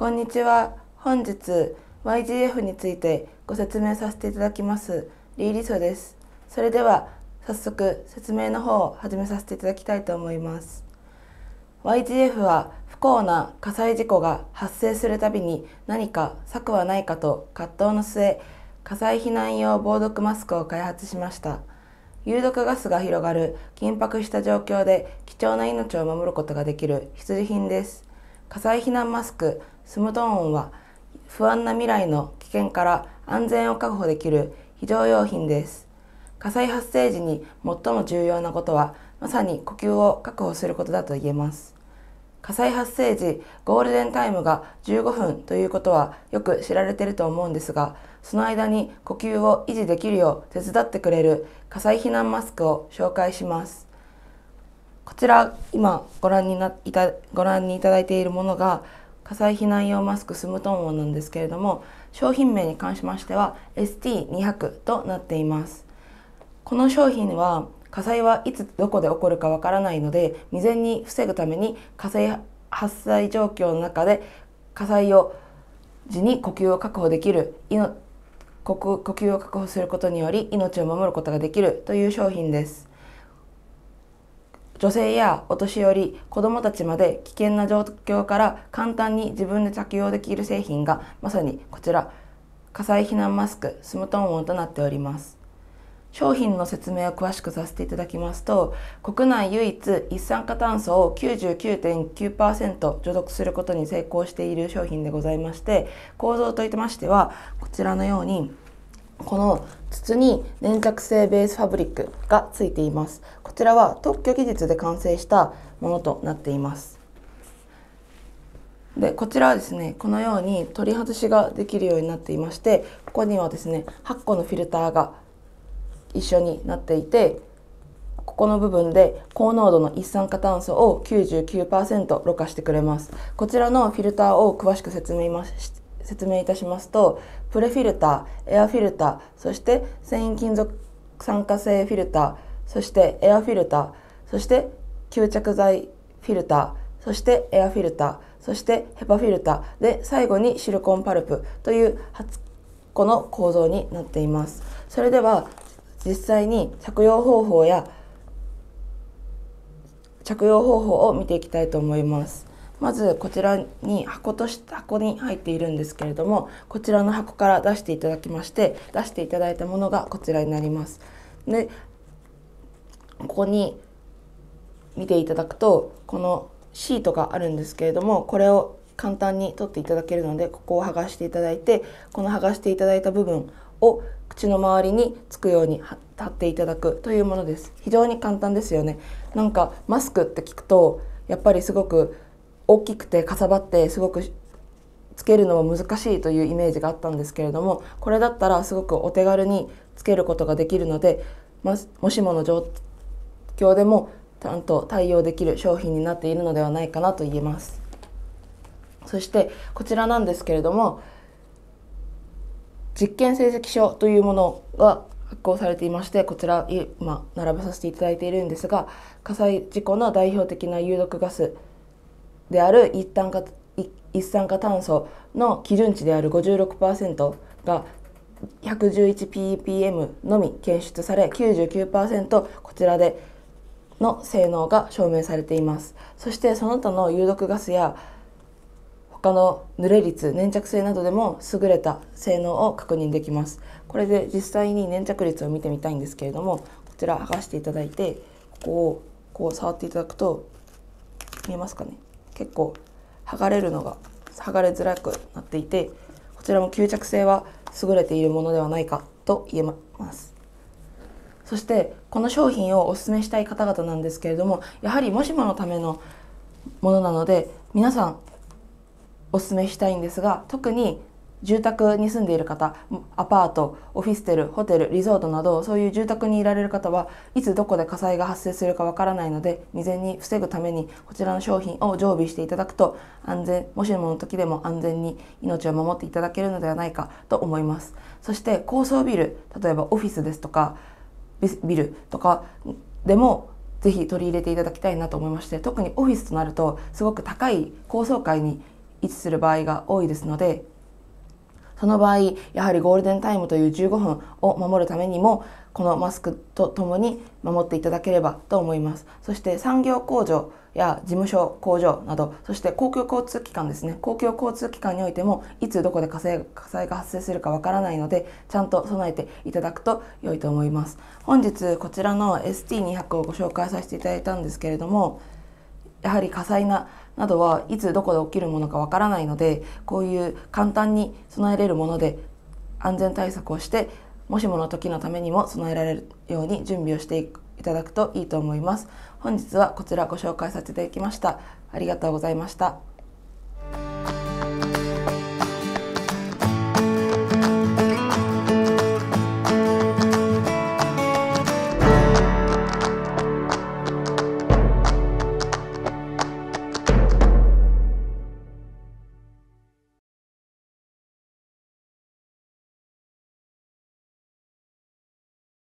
こんにちは本日 YGF についてご説明させていただきますリーリソですそれでは早速説明の方を始めさせていただきたいと思います YGF は不幸な火災事故が発生するたびに何か策はないかと葛藤の末火災避難用防毒マスクを開発しました有毒ガスが広がる緊迫した状況で貴重な命を守ることができる必需品です火災避難マスクスムトーンは不安な未来の危険から安全を確保できる非常用品です火災発生時に最も重要なことはまさに呼吸を確保することだと言えます火災発生時ゴールデンタイムが15分ということはよく知られていると思うんですがその間に呼吸を維持できるよう手伝ってくれる火災避難マスクを紹介しますちら今ご覧にないたご覧にいただいているものが火災避難用マスクスムトンウンなんですけれども商品名に関しましては ST200 となっていますこの商品は火災はいつどこで起こるかわからないので未然に防ぐために火災発災状況の中で火災を時に呼吸を確保できる呼吸を確保することにより命を守ることができるという商品です女性やお年寄り子どもたちまで危険な状況から簡単に自分で着用できる製品がまさにこちら火災避難マスクスムトンンとなっております商品の説明を詳しくさせていただきますと国内唯一一酸化炭素を99.9%除毒することに成功している商品でございまして構造といてましてはこちらのようにこの筒に粘着性ベースファブリックがついていますこちらは特許技術で完成したものとなっていますでこちらはですねこのように取り外しができるようになっていましてここにはですね8個のフィルターが一緒になっていてここの部分で高濃度の一酸化炭素を99%ろ過してくれますこちらのフィルターを詳しく説明し説明いたしますとプレフィルターエアフィルターそして繊維金属酸化性フィルターそしてエアフィルターそして吸着剤フィルターそしてエアフィルターそしてヘパフィルターで最後にシリコンパルプという8個の構造になっています。それでは実際に着用方法や着用方法を見ていきたいと思います。まずこちらに箱として箱に入っているんですけれどもこちらの箱から出していただきまして出していただいたものがこちらになります。でここに見ていただくとこのシートがあるんですけれどもこれを簡単に取っていただけるのでここを剥がしていただいてこの剥がしていただいた部分を口の周りにつくように貼っていただくというものです非常に簡単ですよねなんかマスクって聞くとやっぱりすごく大きくてかさばってすごくつけるのも難しいというイメージがあったんですけれどもこれだったらすごくお手軽につけることができるので、ま、もしもの状況でもちゃんと対応できる商品になっているのではないかなと言えますそしてこちらなんですけれども実験成績書というものが発行されていましてこちら今並べさせていただいているんですが火災事故の代表的な有毒ガスである一酸化一酸化炭素の基準値である56%が 111ppm のみ検出され99%こちらでの性能が証明されていますそしてその他の有毒ガスや他の濡れ率粘着性などでも優れた性能を確認できますこれで実際に粘着率を見てみたいんですけれどもこちら剥がしていただいてここをこう触っていただくと見えますかね結構剥がれるのが剥がれづらくなっていてこちらも吸着性は優れているものではないかと言えますそしてこの商品をおすすめしたい方々なんですけれどもやはりもしものためのものなので皆さんおすすめしたいんですが特に住宅に住んでいる方アパートオフィステルホテルリゾートなどそういう住宅にいられる方はいつどこで火災が発生するかわからないので未然に防ぐためにこちらの商品を常備していただくと安全もしもの時でも安全に命を守っていただけるのではないかと思いますそして高層ビル例えばオフィスですとかビルとかでもぜひ取り入れていただきたいなと思いまして特にオフィスとなるとすごく高い高層階に位置する場合が多いですのでその場合やはりゴールデンタイムという15分を守るためにもこのマスクとともに守っていただければと思いますそして産業工場や事務所工場などそして公共交通機関ですね公共交通機関においてもいつどこで火災火災が発生するかわからないのでちゃんと備えていただくと良いと思います本日こちらの ST200 をご紹介させていただいたんですけれどもやはり火災ななどはいつどこで起きるものかわからないのでこういう簡単に備えれるもので安全対策をしてもしもの時のためにも備えられるように準備をしていただくといいと思います。本日はこちらご紹介させていただきました。ありがとうございました。